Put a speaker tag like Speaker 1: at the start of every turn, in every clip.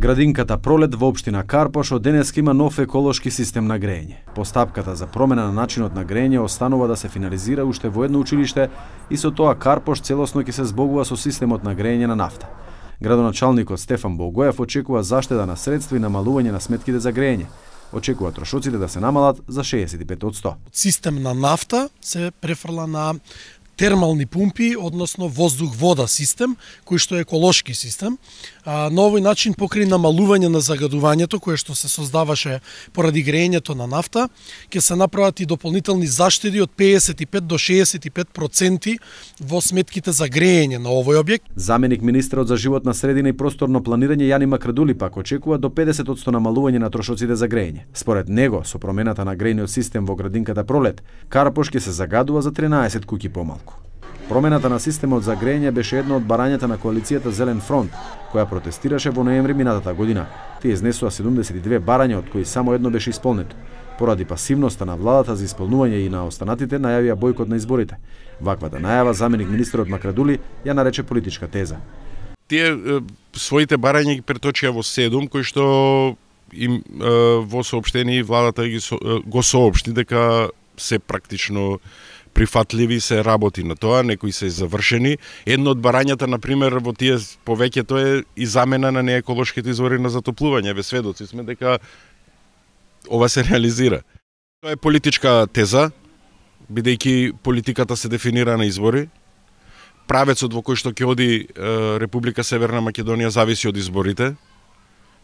Speaker 1: Градинката Пролет во општина Карпош од денес има нов еколошки систем на грејење. Постапката за промена на начинот на грејење останува да се финализира уште во едно училиште и со тоа Карпош целосно ќе се збогува со системот на грејење на нафта. Градоначалникот Стефан Болгоев очекува заштеда на средства и намалување на сметките за грејење. Очекува трошоците да се намалат за 65
Speaker 2: Систем на нафта се префрла на термални пумпи, односно воздух-вода систем, кој што е еколошки систем. А, на овој начин покри намалување на загадувањето кое што се создаваше поради грејењето на нафта, ќе се направат и дополнителни заштеди од 55 до 65% во сметките за грејење на овој објект.
Speaker 1: Заменик министерот за животна средина и просторно планирање Јани Макрадули пак очекува до 50% намалување на трошоците за грејење. Според него, со промената на грејниот систем во градинката Пролет, Карпош ќе се загадува за 13 куки помалку. Промената на системот за греење беше едно од барањата на коалицијата Зелен фронт, која протестираше во ноември минатата година. Тие изнесува 72 барања, од кои само едно беше исполнето. Поради пасивноста на владата за исполнување и на останатите, најавија бојкот на изборите. Ваквата најава заменик министерот Макрадули ја нарече политичка теза.
Speaker 3: Тие своите барања ги преточија во 7, кои што им во соопштени владата ги го соопшти дека се практично прифатливи се работи на тоа, некои се завршени. Едно од барањата, на пример, во тие повеќето е и замена на нееколошките извори на затоплување. Ве сведоци сме дека ова се реализира. Тоа е политичка теза, бидејќи политиката се дефинира на избори. Правецот во кој што ќе оди Република Северна Македонија зависи од изборите.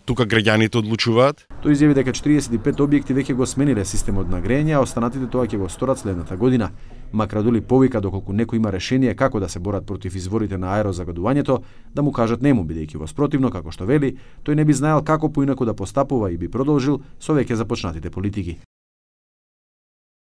Speaker 3: Тука граѓаните одлучуваат.
Speaker 1: Тој изјави дека 45 објекти веќе го смениле системот на грејење, а останатите тоа ќе го сторат следната година. Макрадули повика доколку некој има решение како да се борат против изворите на аерозагадувањето, да му кажат нему, бидејќи спротивно, како што вели, тој не би знаел како поинаку да постапува и би продолжил со веќе започнатите политики.